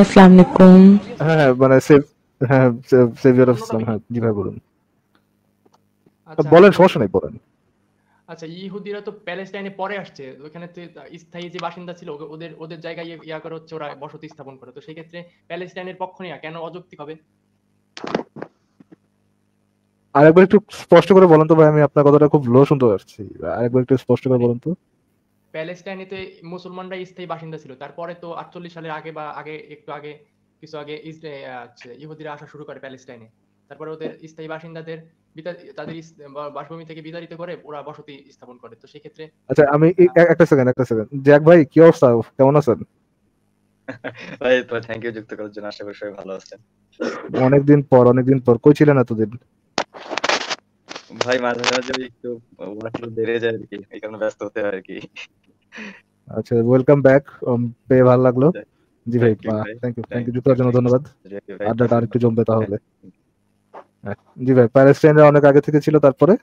আসসালামু আলাইকুম হ্যাঁ, হ্যাঁ মানে সেভ হ্যাঁ সেভিয়ার অফ ইসলাম হ্যাঁ, হ্যাঁ বলুন আচ্ছা, বলেন সমস্যা নেই বলেন আচ্ছা ইহুদিরা তো প্যালেস্টাইনে পরে আসছে ওখানে তো স্থায়ী যে বাসিন্দা ছিল ওদের ওদের জায়গায় ইয়ে, ইয়া করে হচ্ছে ওরা বসতি স্থাপন করে তো সেই ক্ষেত্রে প্যালেস্টাইনের পক্ষ নেওয়া কেন অযৌক্তিক হবে আরেকবার একটু স্পষ্ট করে বলুন তো ভাই আমি আপনার কথাটা খুব লো শুনতে পাচ্ছি আরেকবার একটু স্পষ্ট করে বলুন তো প্যালেস্টাইনে তো মুসলমানরা স্থায়ী বাসিন্দা ছিল তারপরে তো আটচল্লিশ সালের আগে বা আগে একটু আগে কিছু আগে ইহুদিরা আসা শুরু করে প্যালেস্টাইনে তারপরে ওদের স্থায়ী বাসিন্দাদের তাদের বাসভূমি থেকে বিতাড়িত করে ওরা বসতি স্থাপন করে তো সেক্ষেত্রে আচ্ছা আমি একটা সেকেন্ড একটা সেকেন্ড জ্যাক ভাই কি অবস্থা কেমন আছেন ভাই তো থ্যাংক ইউ যুক্ত করার জন্য আশা করি সবাই ভালো আছেন অনেকদিন পর অনেকদিন পর কই ছিলেন এতদিন ভাই মাঝে মাঝে একটু ওয়ার্কলোড বেড়ে যায় আর কি এই কারণে ব্যস্ত হতে হয় আর কি আচ্ছা ওয়েলকাম ব্যাক পেয়ে ভালো লাগলো জি ভাই থ্যাংক ইউ থ্যাংক ইউ যুক্তার জন্য ধন্যবাদ আড্ডাটা একটু জমবে তাহলে হ্যাঁ, জি ভাই প্যালেস্টাইনরা অনেক আগে থেকে ছিল তারপরে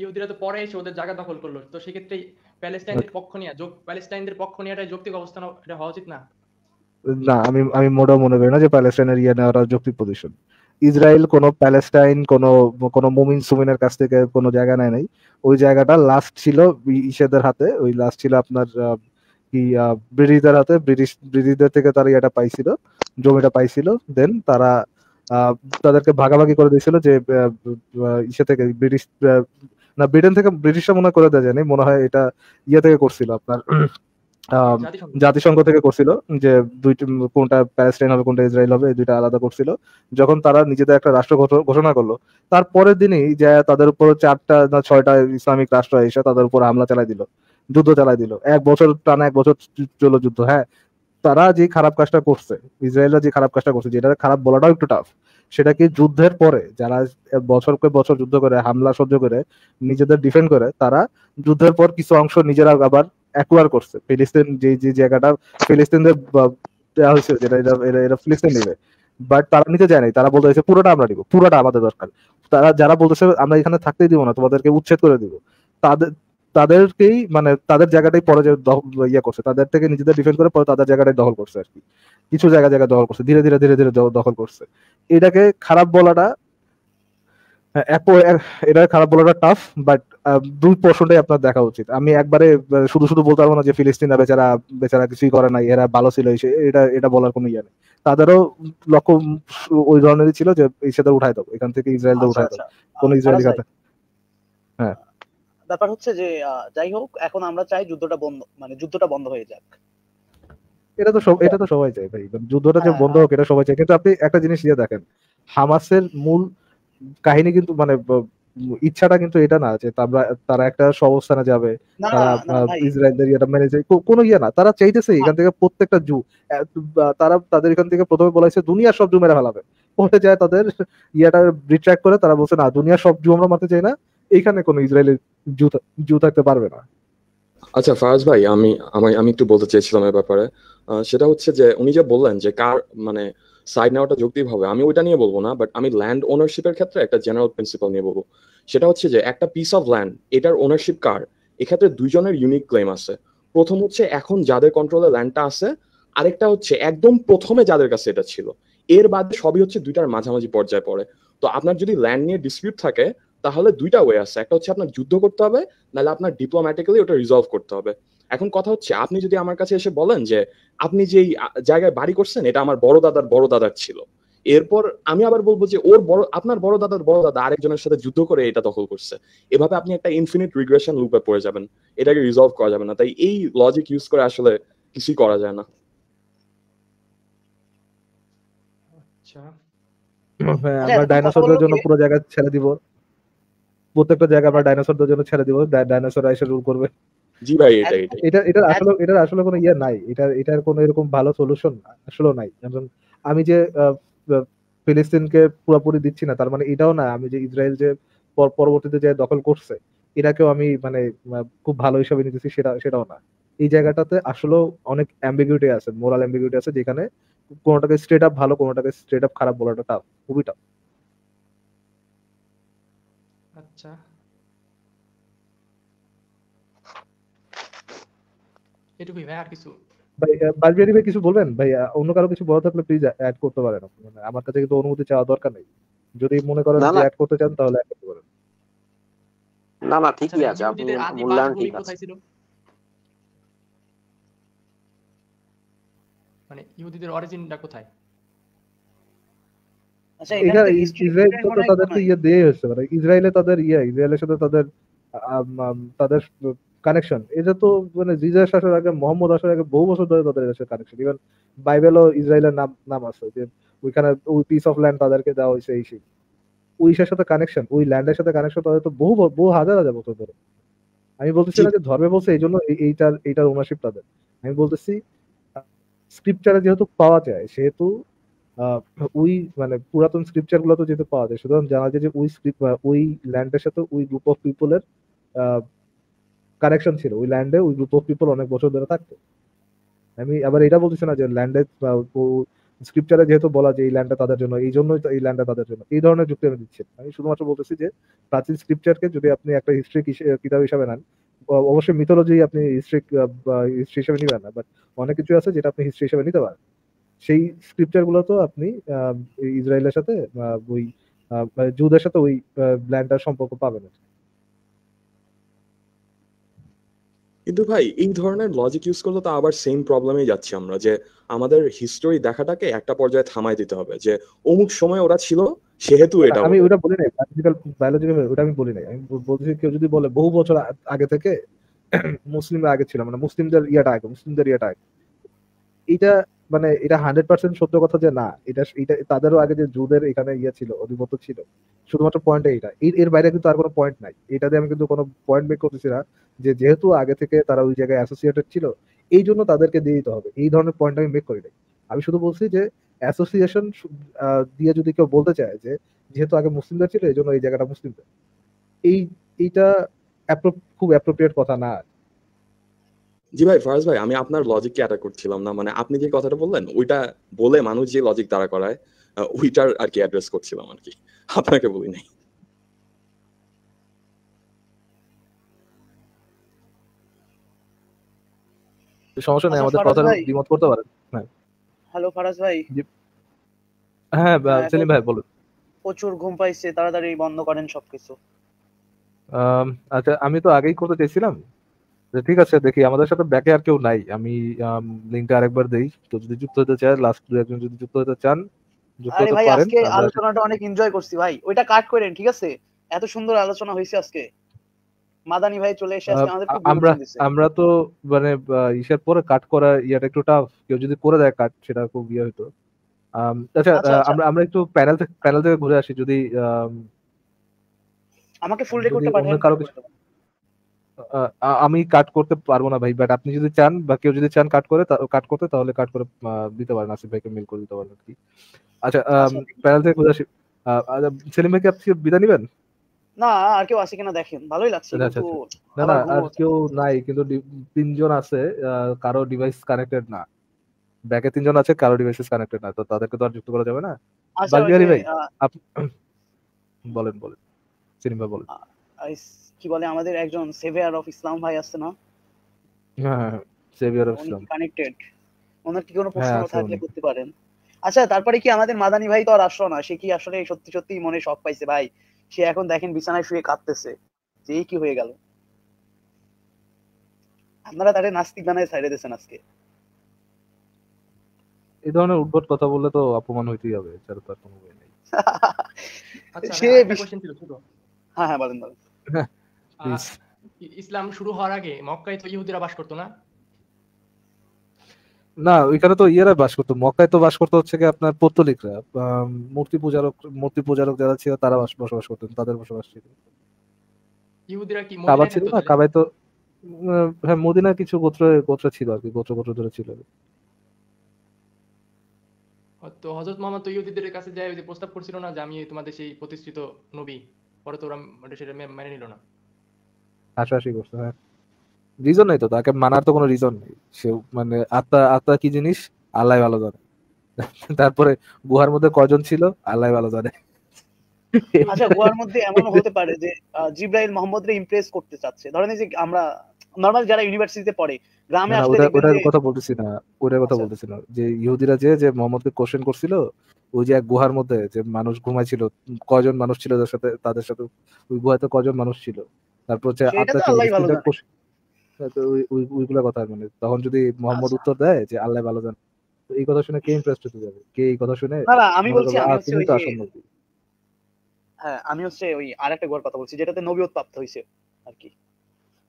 ইহুদিরা তো পরে এসে ওদের জায়গা দখল করলো তো সেক্ষেত্রে প্যালেস্টাইনের আচ্ছা। পক্ষ নিয়ে প্যালেস্টাইনদের পক্ষ নিয়ে এটা যৌক্তিক অবস্থান এটা হওয়া উচিত না না আমি আমি মোটেও মনে করি না যে প্যালেস্টাইনের ইয়ে নেওয়াটা যৌক্তিক পজিশন ইসরায়েল কোনো প্যালেস্টাইন কোনো কোনো মুমিন সুমিনের কাছ থেকে কোনো জায়গা নেয় নাই ওই জায়গাটা লাস্ট ছিল ইসেদের হাতে ওই লাস্ট ছিল আপনার কি ব্রিটিশদের হাতে ব্রিটিশ ব্রিটিশদের থেকে তারা এটা পাইছিল জমিটা পাইছিল দেন তারা তাদেরকে ভাগাভাগি করে দিয়েছিল যে ইসে থেকে ব্রিটিশ না ব্রিটেন থেকে ব্রিটিশরা মনে করে দেয় জানি মনে হয় এটা ইয়ে থেকে করছিল আপনার জাতিসংঘ থেকে করছিল যে দুইটি কোনটা প্যালেস্টাইন হবে কোনটা ইসরায়েল হবে দুইটা আলাদা করছিল যখন তারা নিজেদের একটা রাষ্ট্র ঘোষণা করলো তারপরের দিনই যে তাদের উপর চারটা না ছয়টা ইসলামিক রাষ্ট্র এসে তাদের উপর হামলা চালাই দিল যুদ্ধ চালাই দিল এক বছর টানা এক বছর চলো যুদ্ধ হ্যাঁ তারা যে খারাপ কাজটা করছে ইসরায়েলরা যে খারাপ কাজটা করছে যেটা খারাপ বলাটাও একটু টাফ সেটা কি যুদ্ধের পরে যারা বছরকে বছর যুদ্ধ করে হামলা সহ্য করে নিজেদের ডিফেন্ড করে তারা যুদ্ধের পর কিছু অংশ নিজেরা আবার অ্যাকোয়ার করছে ফিলিস্তিন যে যে জায়গাটা ফিলিস্তিনদের দেওয়া হয়েছিল যেটা এটা এটা ফিলিস্তিন নেবে বাট তারা নিতে যায় নাই তারা বলতেছে পুরোটা আমরা নিব পুরোটা আমাদের দরকার তারা যারা বলতেছে আমরা এখানে থাকতেই দিব না তোমাদেরকে উচ্ছেদ করে দিব তাদের তাদেরকেই মানে তাদের জায়গাটাই পরে যে ইয়ে করছে তাদের থেকে নিজেদের ডিফেন্ড করে পরে তাদের জায়গাটাই দখল করছে আর কি কিছু জায়গা জায়গা দখল করছে ধীরে ধীরে ধীরে ধীরে দখল করছে এটাকে খারাপ বলাটা হ্যাঁ, এটা খারাপ বলাটা টাফ বাট দুই পোর্শনটাই আপনার দেখা উচিত আমি একবারে শুধু শুধু বলতে পারবো না যে ফিলিস্তিনা বেচারা বেচারা কিছুই করে নাই এরা ভালো ছিল এটা এটা বলার কোনো ইয়ে নেই তাদেরও লক্ষ্য ওই ধরনেরই ছিল যে ইসেদের উঠাই দেবো এখান থেকে ইসরায়েলদের উঠাই দেবো কোনো ইসরায়েলি কথা আচ্ছা, আচ্ছা। হ্যাঁ ব্যাপার হচ্ছে যে যাই হোক এখন আমরা চাই যুদ্ধটা বন্ধ মানে যুদ্ধটা বন্ধ হয়ে যাক এটা তো সব এটা তো সবাই চায় ভাই যুদ্ধটা যে হ্যাঁ, বন্ধ হোক হ্যাঁ। এটা সবাই চায় কিন্তু আপনি একটা জিনিস ইয়ে দেখেন হামাসের মূল কাহিনী কিন্তু মানে ইচ্ছাটা কিন্তু এটা না যে তারা তারা একটা সবস্থানে যাবে ইসরায়েলদের ইয়েটা মেনে যায় কোনো ইয়ে না তারা চাইতেছে এখান থেকে প্রত্যেকটা জু তারা তাদের এখান থেকে প্রথমে বলাইছে দুনিয়া সব জু মেরে ফেলাবে পরে যায় তাদের ইয়েটা রিট্র্যাক্ট করে তারা বলছে না দুনিয়া সব জু আমরা মারতে চাই না এখানে কোনো ইসরায়েলের জু জু থাকতে পারবে না আচ্ছা ফারাজ ভাই আমি আমি একটু বলতে চেয়েছিলাম এ ব্যাপারে সেটা হচ্ছে যে উনি যা বললেন যে কার মানে সাইড নেওয়াটা যৌক্তিক হবে আমি ওইটা নিয়ে বলবো না বাট আমি ল্যান্ড ওনারশিপের ক্ষেত্রে একটা জেনারেল প্রিন্সিপাল নিয়ে বলবো সেটা হচ্ছে যে একটা পিস অফ ল্যান্ড এটার ওনারশিপ কার এক্ষেত্রে দুইজনের ইউনিক ক্লেম আছে প্রথম হচ্ছে এখন যাদের কন্ট্রোলে ল্যান্ডটা আছে আরেকটা হচ্ছে একদম প্রথমে যাদের কাছে এটা ছিল এর বাদে সবই হচ্ছে দুইটার মাঝামাঝি পর্যায়ে পড়ে তো আপনার যদি ল্যান্ড নিয়ে ডিসপিউট থাকে তাহলে দুইটা ওয়ে আছে একটা হচ্ছে আপনার যুদ্ধ করতে হবে নাহলে আপনার ডিপ্লোম্যাটিক্যালি ওটা রিজলভ করতে হবে এখন কথা হচ্ছে আপনি যদি আমার কাছে এসে বলেন যে আপনি যেই জায়গায় বাড়ি করছেন এটা আমার বড় দাদার বড় দাদার ছিল এরপর আমি আবার বলবো যে ওর বড় আপনার বড় দাদার বড় দাদা আরেকজনের সাথে যুদ্ধ করে এটা দখল করছে এভাবে আপনি একটা ইনফিনিট রিগ্রেশন লুপে পড়ে যাবেন এটাকে রিজলভ করা যাবে না তাই এই লজিক ইউজ করে আসলে কিছুই করা যায় না আচ্ছা। হ্যাঁ, হ্যাঁ, আমরা ডাইনোসরদের জন্য পুরো জায়গা ছেড়ে দিব প্রত্যেকটা জায়গা আমরা ডাইনোসরদের জন্য ছেড়ে দিব ডাইনোসর এসে রুল করবে জি ভাই এটা এটা এটা আসলে এটার আসলে কোনো ইয়ে নাই এটা এটার কোনো এরকম ভালো সলিউশন আসলে নাই আমি যে ফিলিস্তিনকে পুরোপুরি দিচ্ছি না তার মানে এটাও না আমি যে ইসরায়েল যে পরবর্তীতে যে দখল করছে এটাকেও আমি মানে খুব ভালো হিসাবে নিতেছি সেটা সেটাও না এই জায়গাটাতে আসলে অনেক অ্যাম্বিগুইটি আছে মোরাল অ্যাম্বিগুইটি আছে যেখানে কোনোটাকে স্ট্রেট আপ ভালো কোনোটাকে স্ট্রেট আপ খারাপ বলাটা টাফ খুবই টাফ আচ্ছা এটুকুই ভাই আর কিছু ভাই কিছু বলবেন ভাই অন্য কারো কিছু বলা থাকলে প্লিজ অ্যাড করতে পারেন মানে আমার কাছে কিন্তু অনুমতি চাওয়া দরকার নেই যদি মনে করেন যে অ্যাড করতে চান তাহলে অ্যাড করতে পারেন না না ঠিকই আচ্ছা, আছে আপনি আচ্ছা, আচ্ছা, মূল্যায়ন ঠিক আছে মানে ইহুদিদের অরিজিনটা কোথায় এটা তাদের ইয়ে দিয়ে হচ্ছে মানে ইসরায়েলে তাদের ইয়ে ইসরায়েলের সাথে তাদের তাদের কানেকশন এটা তো মানে জিজাস আসার আগে মোহাম্মদ আসার আগে বহু বছর ধরে তাদের দেশের কানেকশন ইভেন বাইবেলও ইসরায়েলের নাম নাম আছে যে ওইখানে ওই পিস অফ ল্যান্ড তাদেরকে দেওয়া হয়েছে এই সেই ওইসার সাথে কানেকশন ওই ল্যান্ডের সাথে কানেকশন তাদের তো বহু বহু হাজার হাজার বছর ধরে আমি বলতেছি না যে ধর্মে বলছে এই জন্য এইটার এইটার ওনারশিপ তাদের আমি বলতেছি স্ক্রিপচারে যেহেতু পাওয়া যায় সেহেতু ওই মানে পুরাতন স্ক্রিপচার গুলো তো যেহেতু পাওয়া যায় সুতরাং জানা যায় যে ওই স্ক্রিপ্ট ওই ল্যান্ডের সাথে ওই গ্রুপ অফ পিপলের কানেকশন ছিল ওই ল্যান্ডে ওই গ্রুপ অফ পিপল অনেক বছর ধরে থাকতো আমি আবার এটা বলতেছি না যে ল্যান্ডে স্ক্রিপচারে যেহেতু বলা যে এই ল্যান্ডটা তাদের জন্য এই জন্যই এই ল্যান্ডটা তাদের জন্য এই ধরনের যুক্তি আমি দিচ্ছি আমি শুধুমাত্র বলতেছি যে প্রাচীন স্ক্রিপচারকে যদি আপনি একটা হিস্ট্রি কিতাব হিসাবে নেন অবশ্যই মিথোলজি আপনি হিস্ট্রি হিস্ট্রি হিসাবে নিবেন না বাট অনেক কিছু আছে যেটা আপনি হিস্ট্রি হিসাবে নিতে পারেন সেই স্ক্রিপচার গুলো তো আপনি ইসরায়েলের সাথে ওই জুদের মানে সাথে ওই ল্যান্ডটার সম্পর্ক পাবেন কিন্তু ভাই এই ধরনের লজিক ইউজ করলে তো আবার সেম প্রবলেমে যাচ্ছি আমরা যে আমাদের হিস্টোরি দেখাটাকে একটা পর্যায়ে থামাই দিতে হবে যে অমুক সময় ওরা ছিল সেহেতু এটা আমি ওটা বলি নাই বায়োলজিক্যাল ওটা আমি বলি নাই আমি বলছি কেউ যদি বলে বহু বছর আগে থেকে মুসলিমরা আগে ছিল মানে মুসলিমদের ইয়াটা আগে মুসলিমদের ইয়াটা আগে এটা মানে এটা হান্ড্রেড পার্সেন্ট সত্য কথা যে না এটা এটা তাদেরও আগে যে জুদের এখানে ইয়ে ছিল অধিপত্য ছিল শুধুমাত্র পয়েন্ট এইটা এর বাইরে কিন্তু আর কোনো পয়েন্ট নাই এটা দিয়ে আমি কিন্তু কোনো পয়েন্ট মেক করতেছি না যে যেহেতু আগে থেকে তারা ওই জায়গায় অ্যাসোসিয়েটেড ছিল এই জন্য তাদেরকে দিয়ে দিতে হবে এই ধরনের পয়েন্ট আমি মেক করি নাই আমি শুধু বলছি যে অ্যাসোসিয়েশন দিয়ে যদি কেউ বলতে চায় যে যেহেতু আগে মুসলিমদের ছিল এই জন্য এই জায়গাটা মুসলিমদের এই এইটা খুব অ্যাপ্রোপ্রিয়েট কথা না জি ভাই ফারাজ ভাই আমি আপনার লজিককে অ্যাটাক করছিলাম না মানে আপনি যে কথাটা বললেন ওইটা বলে মানুষ যে লজিক দাঁড়া করায় ওইটার আর কি অ্যাড্রেস করছিলাম আর কি আপনাকে বলি নাই সমস্যা নেই আচ্ছা, আমাদের কথা দ্বিমত করতে পারেন হ্যালো ফারাজ ভাই হ্যাঁ, হ্যাঁ সেলিম ভাই বলুন প্রচুর ঘুম পাইছে তাড়াতাড়ি বন্ধ করেন সবকিছু আচ্ছা আমি তো আগেই করতে চেয়েছিলাম যে ঠিক আছে দেখি আমাদের সাথে ব্যাকে আর কেউ নাই আমি লিংকটা আরেকবার দেই তো যদি যুক্ত হতে চায় লাস্ট দু একজন যদি যুক্ত হতে চান যুক্ত হতে পারেন আজকে আলোচনাটা অনেক এনজয় করছি ভাই ওইটা কাট করেন ঠিক আছে এত সুন্দর আলোচনা হয়েছে আজকে মাদানি ভাই চলে এসে আজকে আমাদের আমরা আমরা তো মানে ইশার পরে কাট করা ইয়াটা একটু টাফ কেউ যদি করে দেয় কাট সেটা খুব ইয়ে হতো আচ্ছা, আচ্ছা, আচ্ছা আমরা আমরা একটু প্যানেল প্যানেল থেকে ঘুরে আসি যদি আমাকে ফুল রেকর্ডটা পাঠান আমি কাট করতে পারবো না ভাই বাট আপনি যদি চান বা কেউ যদি চান কাট করে কাট করতে তাহলে কাট করে দিতে পারেন আসিফ ভাইকে মিল করে দিতে পারেন কি আচ্ছা প্যানেল আচ্ছা, থেকে খুদাসি সেলিম ভাইকে আপনি বিদায় নেবেন না আর কেউ আছে কিনা দেখেন ভালোই লাগছে আচ্ছা, কিন্তু আচ্ছা, না না আর কেউ নাই কিন্তু তিনজন আছে কারো ডিভাইস কানেক্টেড না ব্যাকে তিনজন আছে কারো ডিভাইসেস কানেক্টেড না তো তাদেরকে তো আর যুক্ত করা যাবে না বলেন বলেন সিনেমা বলেন কি বলে আমাদের একজন সেভিয়ার অফ ইসলাম ভাই আছে না হ্যাঁ সেভিয়ার অফ ইসলাম কানেক্টেড ওনার কি কোনো প্রশ্ন হ্যাঁ, থাকলে করতে পারেন আচ্ছা তারপরে কি আমাদের মাদানি ভাই তো আর আসলো না সে কি আসলে সত্যি সত্যি মনে শক পাইছে ভাই সে এখন দেখেন বিছানায় শুয়ে কাঁদতেছে যে কি হয়ে গেল আপনারা তারে নাস্তিক বানায় ছাড়ে দিয়েছেন আজকে এই ধরনের উদ্ভট কথা বললে তো অপমান হইতেই হবে এছাড়া তো আর কোনো উপায় নেই আচ্ছা সে হ্যাঁ হ্যাঁ বলেন বলেন ইসলাম শুরু হওয়ার আগে মক্কায় তো ইহুদিরা বাস করতো না না ওইখানে তো ইয়েরা বাস করতো মক্কায় তো বাস হচ্ছে কি আপনার পৌত্তলিকরা মূর্তি পূজারক মূর্তি পূজারক যারা ছিল তারা বসবাস করতেন তাদের বসবাস ছিল ইহুদিরা কি কাবা ছিল না তো হ্যাঁ মদিনা কিছু গোত্র গোত্র ছিল আর কি গোত্র গোত্র ধরে ছিল তো হযরত মোহাম্মদ তো ইহুদিদের কাছে যায় প্রস্তাব করছিল না যে আমি তোমাদের সেই প্রতিষ্ঠিত নবী পরে তো ওরা সেটা মেনে নিল না হাসাহাসি করছে হ্যাঁ রিজন নাই তো তাকে মানার তো কোনো রিজন নেই সে মানে আত্মা আত্মা কি জিনিস আল্লাহ ভালো জানে তারপরে গুহার মধ্যে কজন ছিল আল্লাহ ভালো জানে আচ্ছা গুহার মধ্যে এমন হতে পারে যে জিব্রাইল ইমপ্রেস করতে চাচ্ছে ধরেন যে আমরা নরমাল যারা ইউনিভার্সিটিতে পড়ে গ্রামে আসলে ওটার কথা বলতেছি না ওটার কথা আচ্ছা। বলতেছি না যে ইহুদিরা যে যে কোশ্চেন করছিল ওই যে এক গুহার মধ্যে যে মানুষ ঘুমাইছিল কজন মানুষ ছিল তাদের সাথে তাদের সাথে ওই গুহাতে কজন মানুষ ছিল তারপর হচ্ছে হ্যাঁ, ওইগুলা কথা মানে তখন যদি মোহাম্মদ আচ্ছা। উত্তর দেয় যে আল্লাহ ভালো জান এই কথা শুনে কে ইমপ্রেসড হতে যাবে কে এই কথা শুনে আমি বলছি আমি হ্যাঁ আমি হচ্ছে ওই আরেকটা গোয়ার কথা বলছি যেটাতে নবী প্রাপ্ত হইছে আর কি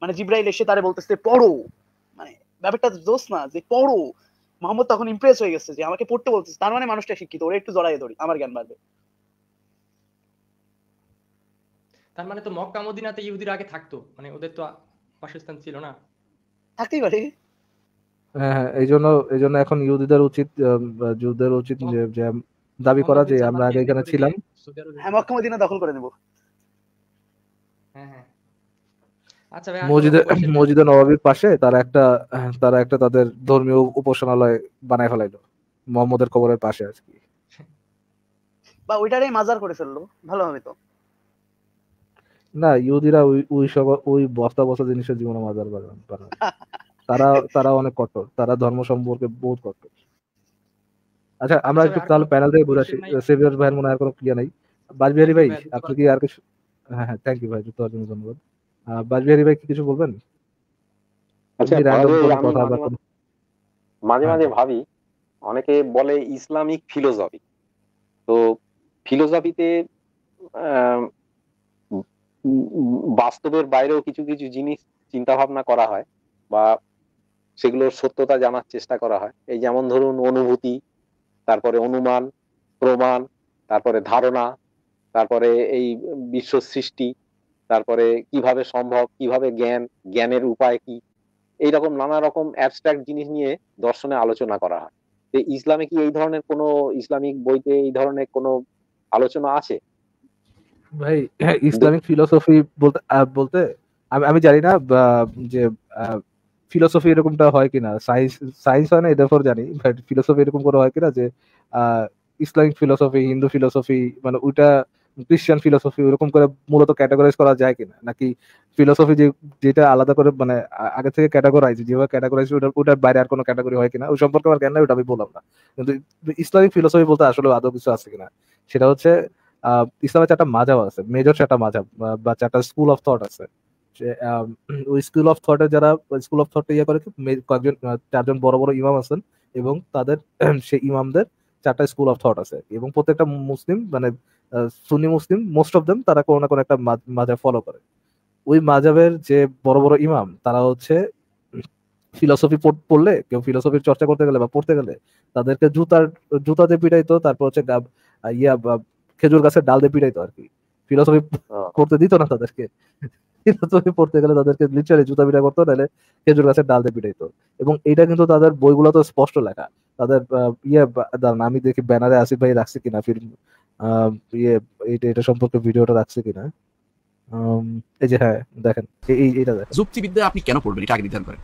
মানে জিব্রাইল এসে তারে বলতেছে পড়ো মানে ব্যাপারটা দোষ না যে পড়ো মোহাম্মদ তখন ইমপ্রেস হয়ে গেছে যে আমাকে পড়তে বলতেছে তার মানে মানুষটা শিক্ষিত ওরা একটু জড়াইয়ে ধরি আমার জ্ঞান বাড়বে তার মানে তো মক্কা মদিনাতে ইহুদিরা আগে থাকতো মানে ওদের তো বাসস্থান ছিল না থাকতেই পারে হ্যাঁ, হ্যাঁ এই জন্য এখন ইহুদিদের উচিত যুদ্ধের উচিত যে দাবি করা যে আমরা আগে এখানে ছিলাম হ্যাঁ মক্কা মদিনা দখল করে নেব হ্যাঁ, হ্যাঁ। আচ্ছা মাজার করে ফেললো ভালো হবে তো না ইহুদিরা ওই ওই সব ওই বস্তা বস্তা জিনিসের জীবনে মাজার বাগান তারা তারা অনেক কঠোর তারা ধর্ম সম্পর্কে বহুত কঠোর আচ্ছা আমরা আচ্ছা, একটু তাহলে প্যানেল থেকে ঘুরে আসি সেভিয়ার ভাইয়ের মনে হয় কোনো ক্রিয়া নাই বাজবিহারি ভাই আপনি কি আর কিছু হ্যাঁ হ্যাঁ থ্যাংক ইউ ভাই যুক্ত হওয়ার জন্য ধন্যবাদ বাজবিহারি ভাই কি কিছু বলবেন আচ্ছা, মাঝে হ্যাঁ। মাঝে ভাবি অনেকে বলে ইসলামিক ফিলোসফি তো ফিলোসফিতে বাস্তবের বাইরেও কিছু কিছু জিনিস চিন্তা ভাবনা করা হয় বা সেগুলোর সত্যতা জানার চেষ্টা করা হয় এই যেমন ধরুন অনুভূতি তারপরে অনুমান প্রমাণ তারপরে ধারণা তারপরে এই বিশ্ব সৃষ্টি তারপরে কিভাবে সম্ভব কিভাবে জ্ঞান জ্ঞানের উপায় কি এইরকম নানা রকম অ্যাবস্ট্রাক্ট জিনিস নিয়ে দর্শনে আলোচনা করা হয় ইসলামে কি এই ধরনের কোনো ইসলামিক বইতে এই ধরনের কোনো আলোচনা আছে ভাই ইসলামিক ফিলোসফি বলতে বলতে আমি আমি জানি না যে ফিলোসফি এরকমটা হয় কিনা সায়েন্স সায়েন্স হয় না এটা জানি বাট ফিলোসফি এরকম করে হয় কিনা যে ইসলামিক ফিলোসফি হিন্দু ফিলোসফি মানে ওইটা ক্রিশ্চিয়ান ফিলোসফি ওরকম করে মূলত ক্যাটাগরাইজ করা যায় কিনা নাকি ফিলোসফি যে যেটা আলাদা করে মানে আগে থেকে ক্যাটাগরাইজ যেভাবে ক্যাটাগরাইজ ওটা ওটার বাইরে আর কোনো ক্যাটাগরি হয় কিনা ওই সম্পর্কে আমার জ্ঞান নাই ওটা আমি বললাম না কিন্তু ইসলামিক ফিলোসফি বলতে আসলে আদৌ কিছু আছে কিনা সেটা হচ্ছে ইসলামের চারটা মাজাব আছে মেজর চারটা মাজাব বা চারটা স্কুল অফ থট আছে ওই স্কুল অফ থটে যারা স্কুল অফ থট ইয়ে করে কি কয়েকজন চারজন বড় বড় ইমাম আছেন এবং তাদের সেই ইমামদের চারটা স্কুল অফ থট আছে এবং প্রত্যেকটা মুসলিম মানে সুনি মুসলিম মোস্ট অফ দেম তারা কোনো না কোনো একটা মাজাব ফলো করে ওই মাজাবের যে বড় বড় ইমাম তারা হচ্ছে ফিলসফি পড়লে কেউ ফিলসফি চর্চা করতে গেলে বা পড়তে গেলে তাদেরকে জুতার জুতাতে পিটাইতো তারপর হচ্ছে ইয়া খেজুর গাছের ডাল দিয়ে পিটাইতো আর কি ফিলোসফি করতে দিত না তাদেরকে ফিলোসফি পড়তে গেলে তাদেরকে লিটারালি জুতা পিটা করতো নাহলে খেজুর গাছের ডাল দিয়ে পিটাইতো এবং এটা কিন্তু তাদের বইগুলো তো স্পষ্ট লেখা তাদের ইয়ে দাঁড়ান আমি দেখি ব্যানারে আসিফ ভাই রাখছে কিনা ফিল্ম ইয়ে এটা এটা সম্পর্কে ভিডিওটা রাখছে কিনা এই যে হ্যাঁ দেখেন এই এইটা দেখেন যুক্তিবিদ্যা আপনি কেন পড়বেন এটা আগে নির্ধারণ করেন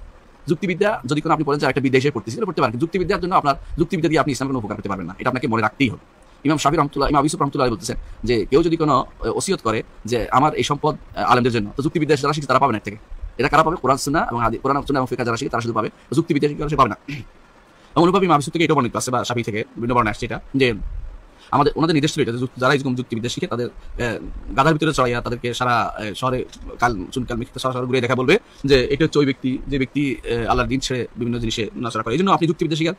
যুক্তিবিদ্যা যদি কোনো আপনি বলেন যে একটা বিদ্যা পড়তেছি পড়তে পারেন যুক্তিবিদ্যার জন্য আপনার যুক্তিবিদ্যা দিয়ে আপনি ইসলামের কোনো উপকার করতে পারবেন না এটা আপনাকে মনে রাখতেই হবে ইমাম শাহি রহমতুল্লাহ ইমাম ইউসুফ রহমতুল্লাহ বলতেছেন যে কেউ যদি কোনো ওসিয়ত করে যে আমার এই সম্পদ আলেমদের জন্য তো যুক্তিবিদ্যা যারা শিখছে তারা পাবে না থেকে এটা কারা পাবে কোরআন সুন্না এবং আদি কোরআন সুন্না এবং ফিকা যারা শিখে তারা শুধু পাবে যুক্তিবিদ্যা শিখে পাবে না এবং অনুভব ইমাম ইউসুফ থেকে এটা বর্ণিত আছে বা শাহি থেকে বিভিন্ন বর্ণ আসছে এটা যে আমাদের ওনাদের নির্দেশ ছিল এটা যারা এরকম যুক্তিবিদ্যা শিখে তাদের গাধার ভিতরে চড়াইয়া তাদেরকে সারা শহরে কাল চুনকাল মিখিত সারা শহরে ঘুরে দেখা বলবে যে এটা হচ্ছে ওই ব্যক্তি যে ব্যক্তি আল্লাহর দিন ছেড়ে বিভিন্ন জিনিসে নাচড়া করে এই জন্য আপনি যুক্তিবিদ্যা শিখার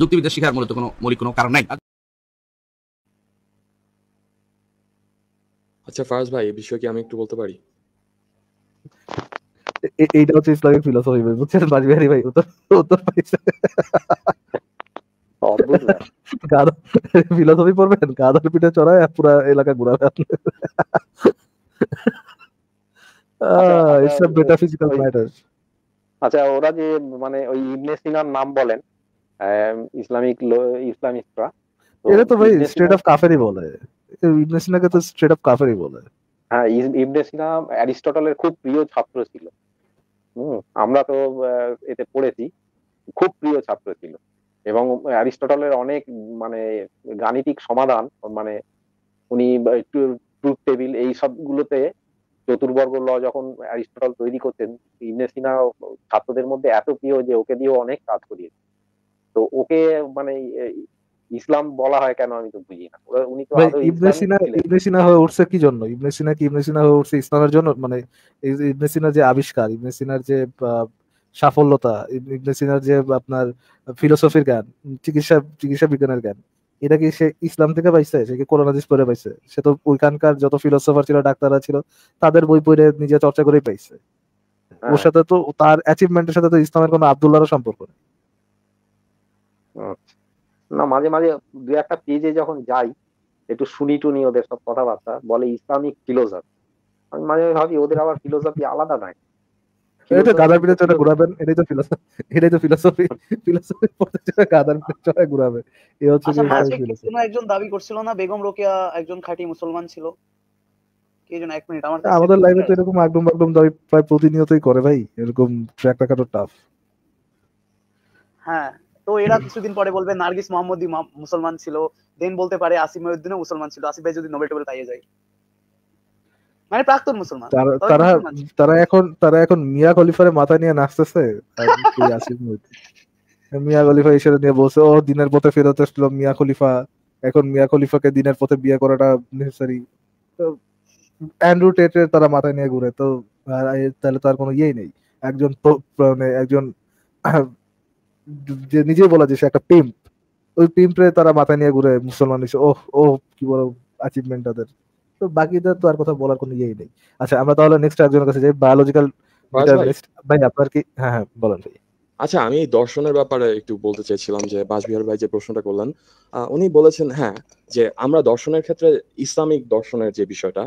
যুক্তিবিদ্যা শিখার মূলত কোনো মৌলিক কোনো কারণ নাই আচ্ছা ফারাজ ভাই এই বিষয়ে কি আমি একটু বলতে পারি এইটা হচ্ছে ইসলামিক ফিলোসফি ভাই উত্তর উত্তর পাইছে ফিলোসফি পড়বেন গাদার পিঠে চড়ায় এলাকা ঘুরাবে আচ্ছা, আচ্ছা, আচ্ছা, ইটস আচ্ছা ওরা যে মানে ওই ইবনে সিনার নাম বলেন ইসলামিক ইসলামিস্টরা এটা তো ভাই অফ কাফেরই বলে ইবনে সিনাকে তো অফ কাফেরই বলে হ্যাঁ ইবনে সিনা অ্যারিস্টটলের খুব প্রিয় ছাত্র ছিল আমরা তো এতে পড়েছি খুব প্রিয় ছাত্র ছিল এবং অ্যারিস্টটলের অনেক মানে গাণিতিক সমাধান মানে উনি ট্রুথ টেবিল এই সবগুলোতে চতুর্বর্গ ল যখন অ্যারিস্টটল তৈরি করতেন ইবনে সিনা ছাত্রদের মধ্যে এত প্রিয় যে ওকে দিয়ে অনেক কাজ করিয়েছে তো ওকে মানে ইসলাম বলা হয় কেন আমি তো বুঝি না উনি তো ইবনে সিনা ইবনে সিনা হয়ে উঠছে কি জন্য ইবনে সিনা কি ইবনে সিনা হয়ে উঠছে ইসলামের জন্য মানে ইবনে সিনার যে আবিষ্কার ইবনে সিনার যে সাফল্যতা ইবনে সিনার যে আপনার ফিলোসফির জ্ঞান চিকিৎসা চিকিৎসা বিজ্ঞানের জ্ঞান এটা কি সে ইসলাম থেকে পাইছে সে কি কোরআন হাদিস পড়ে পাইছে সে তো ওইখানকার যত ফিলোসফার ছিল ডাক্তাররা ছিল তাদের বই পড়ে নিজে চর্চা করেই পাইছে হ্যাঁ। ওর সাথে তো তার অ্যাচিভমেন্টের সাথে তো ইসলামের কোনো আব্দুল্লাহর সম্পর্ক নেই না মাঝে মাঝে দু একটা পেজে যখন যাই একটু শুনি টুনি ওদের সব কথাবার্তা বলে ইসলামিক ফিলোসফি আমি মাঝে মাঝে ভাবি ওদের আবার ফিলোসফি আলাদা নাই ঘুরাবে আচ্ছা, একজন দাবি করছিল না বেগম রোকেয়া একজন খাঁটি মুসলমান ছিল এক মিনিট আমার আমাদের তো এরকম একদম একদম প্রায় প্রতিনিয়তই করে ভাই এরকম টাফ হ্যাঁ তো এরা কিছুদিন পরে বলবে নার্গিস মোহাম্মদ মুসলমান ছিল দেন বলতে পারে আসিফ মহিউদ্দিনও মুসলমান ছিল আসিফ ভাই যদি নোবেল টেবিল পাইয়ে যায় মানে প্রাক্তন মুসলমান তারা তারা এখন তারা এখন মিয়া মাথা নিয়ে নাচতেছে মিয়া খলিফা ইশারা নিয়ে ও দিনের পথে ফেরত আসলো মিয়া খলিফা এখন মিয়া খলিফাকে দিনের পথে বিয়ে করাটা নেসেসারি তো অ্যান্ড্রু টেটের তারা মাথায় নিয়ে ঘুরে তো তাহলে তো আর কোনো ইয়েই নেই একজন মানে একজন যে নিজে বলা যে সে একটা পিম্প ওই পিম্পরে তারা মাথা নিয়ে ঘুরে মুসলমান ও ওহ ও কি বলো অ্যাচিভমেন্ট তাদের তো বাকিদের তো আর কথা বলার কোনো ইয়েই নেই আচ্ছা আমরা তাহলে নেক্সট একজনের কাছে যাই বায়োলজিক্যাল ভাই আপনার কি হ্যাঁ হ্যাঁ বলেন ভাই আচ্ছা আমি দর্শনের ব্যাপারে একটু বলতে চাইছিলাম যে বাসবিহার ভাই যে প্রশ্নটা করলেন উনি বলেছেন হ্যাঁ যে আমরা দর্শনের ক্ষেত্রে ইসলামিক দর্শনের যে বিষয়টা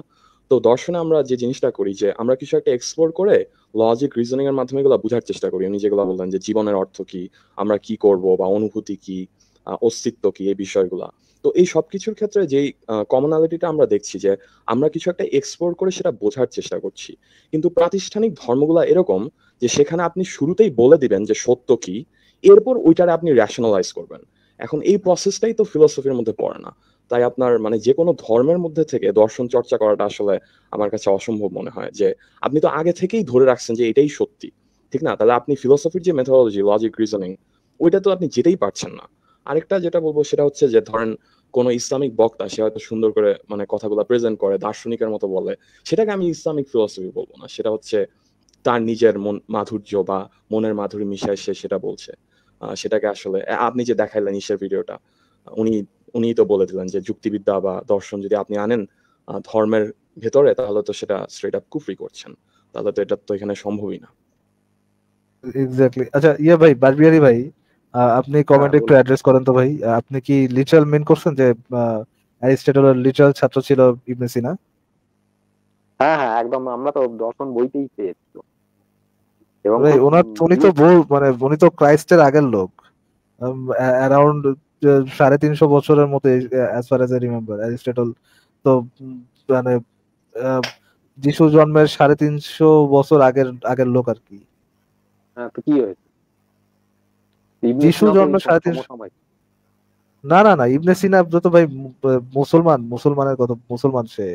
তো দর্শনে আমরা যে জিনিসটা করি যে আমরা কিছু একটা এক্সপ্লোর করে লজিক রিজনিং এর মাধ্যমে এগুলো বোঝার চেষ্টা করি উনি যেগুলো বললেন যে জীবনের অর্থ কি আমরা কি করব বা অনুভূতি কি অস্তিত্ব কি এই বিষয়গুলা তো এই সব কিছুর ক্ষেত্রে যেই কমনালিটিটা আমরা দেখছি যে আমরা কিছু একটা এক্সপ্লোর করে সেটা বোঝার চেষ্টা করছি কিন্তু প্রাতিষ্ঠানিক ধর্মগুলা এরকম যে সেখানে আপনি শুরুতেই বলে দিবেন যে সত্য কি এরপর ওইটারে আপনি রেশনালাইজ করবেন এখন এই প্রসেসটাই তো ফিলোসফির মধ্যে পড়ে না তাই আপনার মানে যে কোনো ধর্মের মধ্যে থেকে দর্শন চর্চা করাটা আসলে আমার কাছে অসম্ভব মনে হয় যে আপনি তো আগে থেকেই ধরে রাখছেন যে এটাই সত্যি ঠিক না তাহলে আপনি ফিলোসফির যে মেথোলজি লজিক রিজনিং ওইটা তো আপনি যেতেই পারছেন না আরেকটা যেটা বলবো সেটা হচ্ছে যে ধরেন কোনো ইসলামিক বক্তা সে হয়তো সুন্দর করে মানে কথাগুলো প্রেজেন্ট করে দার্শনিকের মতো বলে সেটাকে আমি ইসলামিক ফিলোসফি বলবো না সেটা হচ্ছে তার নিজের মন মাধুর্য বা মনের মাধুরী মিশায় সে সেটা বলছে সেটাকে আসলে আপনি যে দেখাইলেন ইসের ভিডিওটা উনি উনি তো বলে দিলেন যে যুক্তিবিদ্যা বা দর্শন যদি আপনি আনেন ধর্মের ভেতরে তাহলে তো সেটা স্ট্রেট আপ কুফরি করছেন তাহলে তো এটা তো এখানে সম্ভবই না এক্স্যাক্টলি আচ্ছা ইয়া ভাই বারবিয়ারি ভাই আপনি কমেন্ট হ্যাঁ, একটু অ্যাড্রেস করেন তো ভাই আপনি কি লিটারাল মেন করছেন যে অ্যারিস্টটল লিটারাল ছাত্র ছিল ইবনে সিনা হ্যাঁ হ্যাঁ একদম আমরা তো দর্শন বইতেই পেয়েছি এবং ওনার উনি তো বল মানে উনি তো ক্রাইস্টের আগের লোক অ্যারাউন্ড সাড়ে তিনশো বছরের মতো অ্যাজ ফার রিমেম্বার অ্যারিস্টটল তো মানে যিশু জন্মের সাড়ে তিনশো বছর আগের আগের লোক আর কি হ্যাঁ, যিশু সাড়ে তিনশো না না না ইবনে সিনা যত ভাই মুসলমান মুসলমানের কথা মুসলমান সে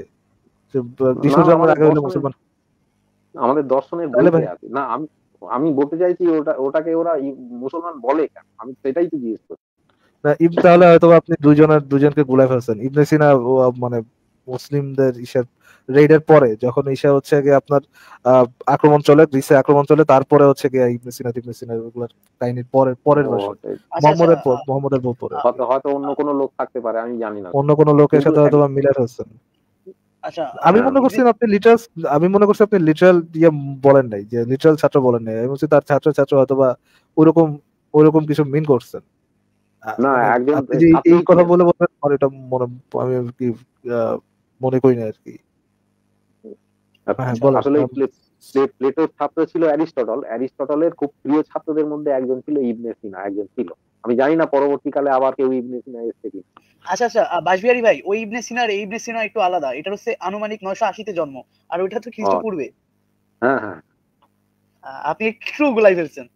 যিশু জন্মের আগে মুসলমান আমাদের দর্শনের বলে না আমি আমি বলতে চাইছি ওটা ওটাকে ওরা মুসলমান বলে আমি সেটাই তো জিজ্ঞেস করছি তাহলে হয়তো আপনি দুজনের দুজনকে গুলাই ফেলছেন ইবনে সিনা মানে মুসলিমদের ইসের পরে যখন ইসা হচ্ছে গিয়ে আপনার আক্রমণ চলে গ্রিসে আক্রমণ চলে তারপরে হচ্ছে গিয়ে ইবনে সিনা ইবনে সিনা পরের পরের বছর আচ্ছা, আচ্ছা। মোহাম্মদের মোহাম্মদের বউ পরে হয়তো অন্য কোনো লোক থাকতে পারে আমি জানি না অন্য কোনো লোকের সাথে হয়তো মিলে ফেলছেন আচ্ছা, আমি মনে করছি আপনি লিটারাল আমি মনে করছি আপনি লিটারাল ইয়ে বলেন নাই যে লিটারাল ছাত্র বলেন নাই আমি বলছি তার ছাত্র ছাত্র হয়তো বা ওরকম ওরকম কিছু মিন করছেন না মানে একজন এই কথা বলে বলে এটা মনে আমি কি মনে করি না আর কি আচ্ছা, হ্যাঁ, আসলে প্লেটোর ছাত্র ছিল অ্যারিস্টটল অ্যারিস্টটলের খুব প্রিয় ছাত্রদের মধ্যে একজন ছিল ইবনে সিনা একজন ছিল আমি জানি না পরবর্তীকালে আবার কেউ ইবনে সিনা এসেছে কি আচ্ছা আচ্ছা বাসবিহারি ভাই ওই ইবনে সিনার এই ইবনে সিনা একটু আলাদা এটা হচ্ছে আনুমানিক নয়শো আশিতে জন্ম আর ওটা তো খ্রিস্টপূর্বে হ্যাঁ হ্যাঁ আপনি একটু গোলাই ফেলছেন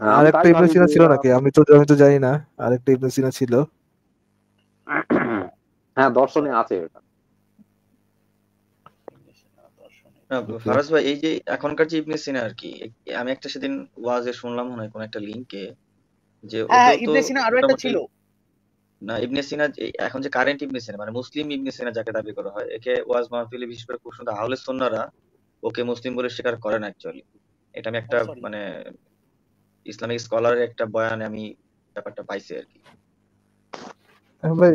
হ্যাঁ, আরেকটা ইবনে সিনা ছিল নাকি আমি তো আমি তো জানি না আরেকটা ইবনে সিনা ছিল হ্যাঁ দর্শনে আছে এটা ফারাজ ভাই এই যে এখনকার যে ইবনে সিনা আর কি আমি একটা সেদিন ওয়াজে শুনলাম মনে কোন একটা লিংকে যে হ্যাঁ, ইবনে সিনা আরো একটা ছিল না ইবনে সিনা এখন যে কারেন্ট ইবনে সিনা মানে মুসলিম ইবনে সিনা যাকে দাবি করা হয় একে ওয়াজ মাহফিলে বিশেষ করে খুব সুন্দর আহলে সুন্নারা ওকে মুসলিম বলে স্বীকার করেন অ্যাকচুয়ালি এটা আমি একটা oh, মানে ইসলামিক স্কলারের একটা বয়ানে আমি ব্যাপারটা পাইছি আর কি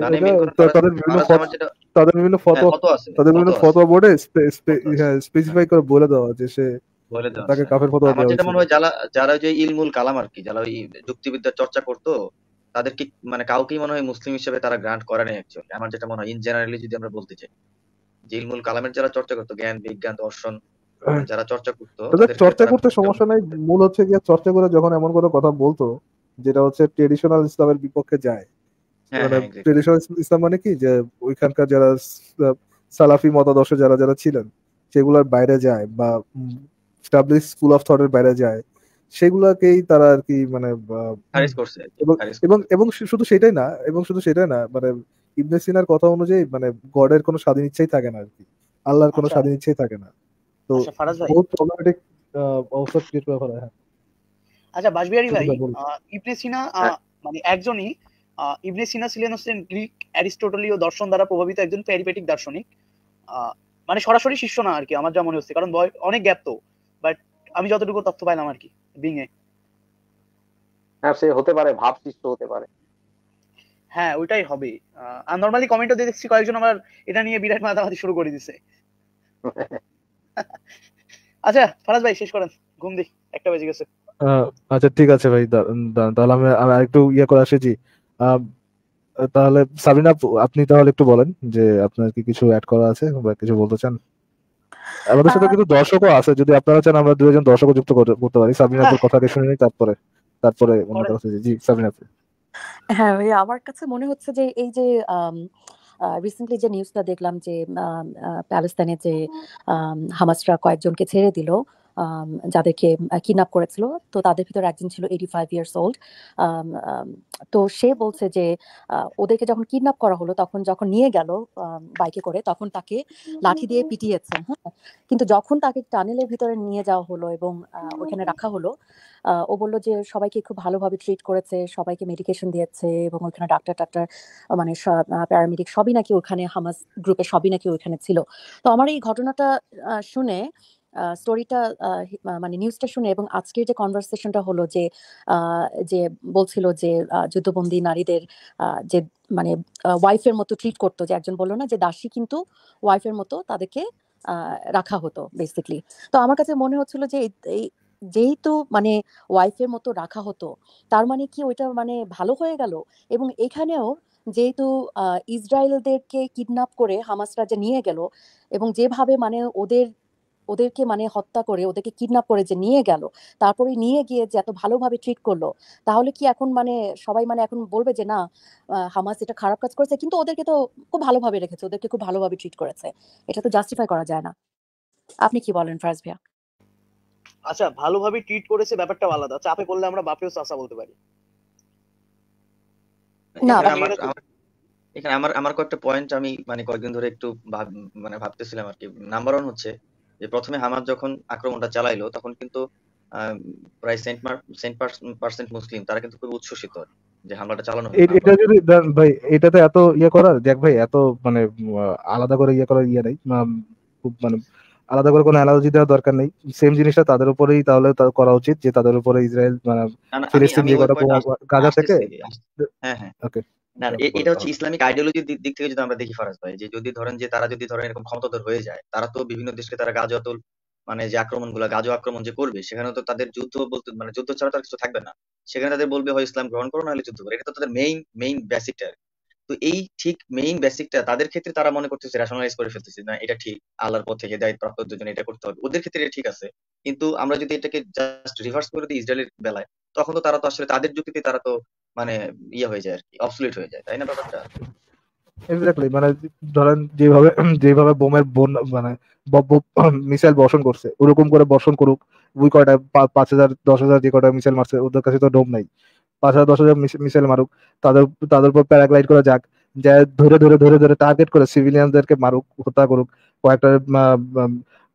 তাদের বিভিন্ন তাদের বিভিন্ন হ্যাঁ, বোর্ডে স্পেসিফাই হ্যাঁ, করে বলে দেওয়া যে সে তাকে কাফের দেওয়া যেটা মনে হয় যারা যারা যে ইলমুল কালাম আর কি যারা ওই যুক্তিবিদ্যার চর্চা করতো তাদের কি মানে কাউকেই মনে হয় মুসলিম হিসেবে তারা গ্রান্ট করে নাই আমার যেটা মনে হয় ইন জেনারেলি যদি আমরা বলতে চাই যে ইলমুল কালামের যারা চর্চা করতো জ্ঞান বিজ্ঞান দর্শন হ্যাঁ। মানে যারা চর্চা করতো চর্চা করতে সমস্যা নাই মূল হচ্ছে গিয়ে চর্চা করে যখন এমন কোনো কথা বলতো যেটা হচ্ছে ট্রেডিশনাল ইসলামের বিপক্ষে যায় হ্যাঁ, মানে ট্রেডিশনাল হ্যাঁ, ইসলাম মানে কি যে ওইখানকার যারা সালাফি মতাদর্শ যারা যারা ছিলেন সেগুলোর বাইরে যায় বা স্টাবলিশ স্কুল অফ থটের বাইরে যায় সেগুলাকেই তারা আর কি মানে এবং এবং শুধু সেটাই না এবং শুধু সেটাই না মানে ইবনে সিনার কথা অনুযায়ী মানে গডের কোনো স্বাধীন ইচ্ছাই থাকে না আর কি আল্লাহর কোনো আচ্ছা। স্বাধীন ইচ্ছাই থাকে না তো আচ্ছা, বহুত প্রবলেমেটিক অবস্থা ক্রিয়েট করে ফেলা হ্যাঁ আচ্ছা বাজবিহারি ভাই ইবনে সিনা হ্যাঁ। মানে একজনই ইবনে সিনা ছিলেন হচ্ছেন গ্রিক অ্যারিস্টোটলীয় দর্শন দ্বারা প্রভাবিত একজন প্যারিপেটিক দার্শনিক মানে সরাসরি শিষ্য না আর কি আমার যা মনে হচ্ছে কারণ অনেক গ্যাপ তো বাট আমি যতটুকু তথ্য পাইলাম আর কি বিং এ হ্যাঁ সে হতে পারে ভাব শিষ্য হতে পারে হ্যাঁ ওইটাই হবে আর নরমালি কমেন্টও দিয়ে দেখছি কয়েকজন আমার এটা নিয়ে বিরাট মাতামাতি শুরু করে দিছে আচ্ছা ফরাজ ভাই শেষ করেন ঘুম দি একটা বেজে গেছে আচ্ছা ঠিক আছে ভাই তাহলে আমি আরেকটু ইয়ে করে আসেছি তাহলে সাবিনা আপনি তাহলে একটু বলেন যে আপনার কি কিছু অ্যাড করা আছে বা কিছু বলতে চান আমাদের সাথে কিন্তু দর্শকও আছে যদি আপনারা চান আমরা দুইজন দর্শকও যুক্ত করতে পারি সাবিনাপুর কথা শুনে নিই তারপরে তারপরে অন্য কথা জি সাবিনাপুর হ্যাঁ ভাই আমার কাছে মনে হচ্ছে যে এই যে রিসেন্টলি যে নিউজটা দেখলাম যে প্যালেস্তানে যে হামাসরা কয়েকজনকে ছেড়ে দিল যাদেরকে কিডন্যাপ করেছিল তো তাদের ভিতরে একজন ছিল এইটি ফাইভ ইয়ার্স ওল্ড তো সে বলছে যে ওদেরকে যখন কিডন্যাপ করা হলো তখন যখন নিয়ে গেল বাইকে করে তখন তাকে লাঠি দিয়ে পিটিয়েছে হ্যাঁ কিন্তু যখন তাকে টানেলের ভিতরে নিয়ে যাওয়া হলো এবং ওখানে রাখা হলো ও বললো যে সবাইকে খুব ভালোভাবে ট্রিট করেছে সবাইকে মেডিকেশন দিয়েছে এবং ওখানে ডাক্তার টাক্তার মানে প্যারামেডিক সবই নাকি ওখানে হামাস গ্রুপে সবই নাকি ওখানে ছিল তো আমার এই ঘটনাটা শুনে স্টোরিটা মানে নিউজটা শুনে এবং আজকের যে কনভারসেশনটা হলো যে যে বলছিল যে যুদ্ধবন্দী নারীদের যে মানে ওয়াইফের মতো ট্রিট করতো যে একজন বললো না যে দাসী কিন্তু ওয়াইফের মতো তাদেরকে রাখা হতো বেসিকলি তো আমার কাছে মনে হচ্ছিল যে এই যেহেতু মানে ওয়াইফের মতো রাখা হতো তার মানে কি ওইটা মানে ভালো হয়ে গেল এবং এখানেও যেহেতু ইসরায়েলদেরকে কিডন্যাপ করে হামাসরা যে নিয়ে গেল এবং যেভাবে মানে ওদের ওদেরকে মানে হত্যা করে ওদেরকে কিডন্যাপ করে যে নিয়ে গেল তারপরে নিয়ে গিয়ে যে এত ভালোভাবে ট্রিট করলো তাহলে কি এখন মানে সবাই মানে এখন বলবে যে না হামাস এটা খারাপ কাজ করেছে কিন্তু ওদেরকে তো খুব ভালোভাবে রেখেছে ওদেরকে খুব ভালোভাবে ট্রিট করেছে এটা তো জাস্টিফাই করা যায় না আপনি কি বলেন ফারাজ ভাইয়া আচ্ছা ভালোভাবে ট্রিট করেছে ব্যাপারটা আলাদা চাপে আচ্ছা, পড়লে আমরা বাপেও চাষা বলতে পারি না এখানে আমার আমার কয়েকটা পয়েন্ট আমি মানে কয়েকদিন ধরে একটু মানে ভাবতেছিলাম আর কি নাম্বার ওয়ান হচ্ছে যে প্রথমে হামাস যখন আক্রমণটা চালাইলো তখন কিন্তু প্রায় সেন্ট সেন্ট পার্সেন্ট মুসলিম তারা কিন্তু উচ্ছ্বসিত যে হামলাটা চালানো এটা যদি ভাই এটাতে এত ইয়ে করার দেখ ভাই এত মানে আলাদা করে ইয়ে করার ইয়ে নাই খুব মানে আলাদা করে কোনো অ্যালার্জি দেওয়ার দরকার নেই সেম জিনিসটা তাদের উপরেই তাহলে করা উচিত যে তাদের উপরে ইসরায়েল মানে ফিলিস্তিন গাজা থেকে হ্যাঁ হ্যাঁ ওকে না এটা হচ্ছে ইসলামিক আইডিওলজির দিক থেকে যদি আমরা দেখি ফরাজ ভাই যে যদি ধরেন যে তারা যদি ধরেন এরকম ক্ষমতাধর হয়ে যায় তারা তো বিভিন্ন দেশকে তারা গাজ অতল মানে যে আক্রমণ গুলা গাজ আক্রমণ যে করবে সেখানে তো তাদের যুদ্ধ বলতে মানে যুদ্ধ ছাড়া তার কিছু থাকবে না সেখানে তাদের বলবে হয় ইসলাম গ্রহণ করো নাহলে যুদ্ধ করো এটা তো তাদের মেইন মেইন বেসিকটা তো এই ঠিক মেইন বেসিকটা তাদের ক্ষেত্রে তারা মনে করতেছে রেশনালাইজ করে ফেলতেছে না এটা ঠিক আল্লাহর পথ থেকে দায়িত্ব প্রাপ্তদের জন্য এটা করতে হবে ওদের ক্ষেত্রে এটা ঠিক আছে কিন্তু আমরা যদি এটাকে জাস্ট রিভার্স করে দিই ইসরায়েলের বেলায় তখন তো তারা তো আসলে তাদের যুক্তিতে তারা তো মানে ইয়ে হয়ে যায় আর কি অবসলিট হয়ে যায় তাই না ব্যাপারটা এক্স্যাক্টলি মানে ধরেন যেভাবে যেভাবে বোমের বোন মানে মিসাইল বর্ষণ করছে ওরকম করে বর্ষণ করুক ওই কয়টা পাঁচ হাজার দশ হাজার যে কয়টা মিসাইল মারছে ওদের কাছে তো ডোম নাই পাঁচ হাজার দশ হাজার মিসাইল মারুক তাদের তাদের উপর প্যারাগ্লাইড করে যাক যা ধরে ধরে ধরে ধরে টার্গেট করে সিভিলিয়ানদেরকে মারুক হত্যা করুক কয়েকটা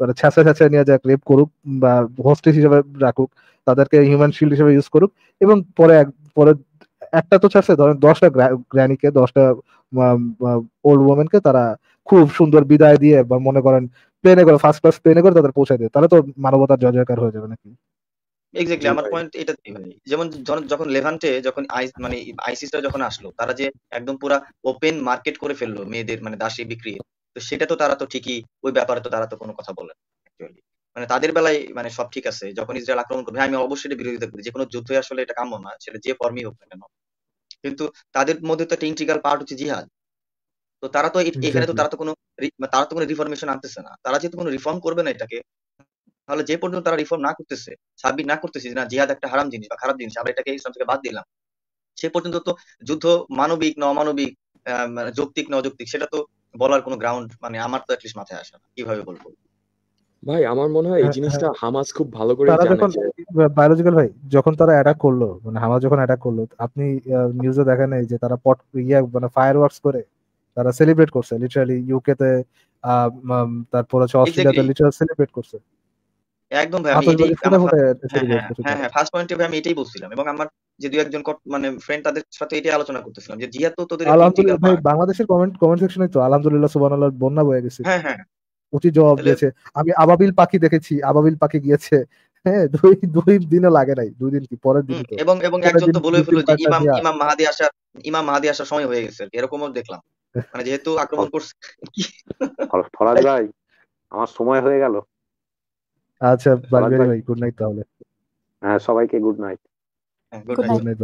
মানে ছ্যাঁচা ছ্যাঁচা নিয়ে যাক রেপ করুক বা হোস্টেজ হিসেবে রাখুক তাদেরকে হিউম্যান শিল্ড হিসেবে ইউজ করুক এবং পরে এক পরে একটা তো ছাড়ছে ধরেন দশটা গ্র্যানিকে দশটা ওল্ড ওমেনকে তারা খুব সুন্দর বিদায় দিয়ে বা মনে করেন প্লেনে করে ফার্স্ট ক্লাস প্লেনে করে তাদের পৌঁছে দেয় তাহলে তো মানবতার জয় জয়কার হয়ে যাবে নাকি এক্স্যাক্টলি আমার পয়েন্ট এটা মানে, যেমন যখন লেভান্টে যখন আইস মানে আইসিসটা যখন আসলো তারা যে একদম পুরা ওপেন মার্কেট করে ফেললো মেয়েদের মানে দাসী বিক্রি তো সেটা তো তারা তো ঠিকই ওই ব্যাপারে তো তারা তো কোনো কথা বলে মানে তাদের বেলায় মানে সব ঠিক আছে যখন ইসরায়েল আক্রমণ করবে হ্যাঁ, আমি অবশ্যই বিরোধিতা করি যে কোনো যুদ্ধে আসলে এটা কাম্য না সেটা যে ফর্মই হোক না কেন কিন্তু তাদের মধ্যে তো একটা ইন্টিগ্রাল পার্ট হচ্ছে জিহাদ তো তারা তো এখানে তো তারা তো কোনো মানে তারা তো কোনো রিফরমেশন আনতেছে না তারা যেহেতু কোনো রিফর্ম করবে না এটাকে তাহলে যে পর্যন্ত তারা রিফর্ম না করতেছে সাব্বির না করতেছে না জিহাদ একটা হারাম জিনিস বা খারাপ জিনিস আমরা এটাকে ইসলাম থেকে বাদ দিলাম সে পর্যন্ত তো যুদ্ধ মানবিক না অমানবিক মানে যৌক্তিক না অযৌক্তিক সেটা তো বলার কোনো গ্রাউন্ড মানে আমার তো অ্যাটলিস্ট মাথায় আসে না কিভাবে বলবো ভাই আমার মনে হয় এই হ্যাঁ, জিনিসটা হ্যাঁ। হামাস খুব ভালো করে জানে বায়োলজিক্যাল ভাই যখন তারা অ্যাটাক করলো মানে হামাস যখন অ্যাটাক করলো আপনি নিউজে দেখেন এই যে তারা পট ইয়া মানে ফায়ারওয়ার্কস করে তারা সেলিব্রেট করছে লিটারালি ইউকেতে তারপর হচ্ছে অস্ট্রেলিয়াতে লিটারালি সেলিব্রেট করছে একদম ভাই আমি এটাই হ্যাঁ হ্যাঁ ফার্স্ট হ্যাঁ, হ্যাঁ, পয়েন্টে ভাই আমি এটাই বলছিলাম এবং আমার যে দুই একজন মানে ফ্রেন্ড তাদের সাথে এটাই আলোচনা করতেছিলাম যে জিয়া তো তোদের আলহামদুলিল্লাহ ভাই বাংলাদেশের কমেন্ট কমেন্ট সেকশনে তো আলহামদুলিল্লাহ সুবহানাল্লাহ বন্যা বয়ে গেছে হ্যাঁ হ্যাঁ উচিত জবাব দিয়েছে আমি আবাবিল পাখি দেখেছি আবাবিল পাখি গিয়েছে হ্যাঁ দুই দুই দিনে লাগে নাই দুই দিন কি পরের দিন এবং এবং একজন তো বলে ফেলল যে ইমাম ইমাম মাহাদি আসার ইমাম মাহাদি আসার সময় হয়ে গেছে এরকমও দেখলাম মানে যেহেতু আক্রমণ করছে ফরাজ ভাই আমার সময় হয়ে গেল আচ্ছা ভাই গুড নাইট তাহলে হ্যাঁ সবাইকে গুড নাইট গুড নাইট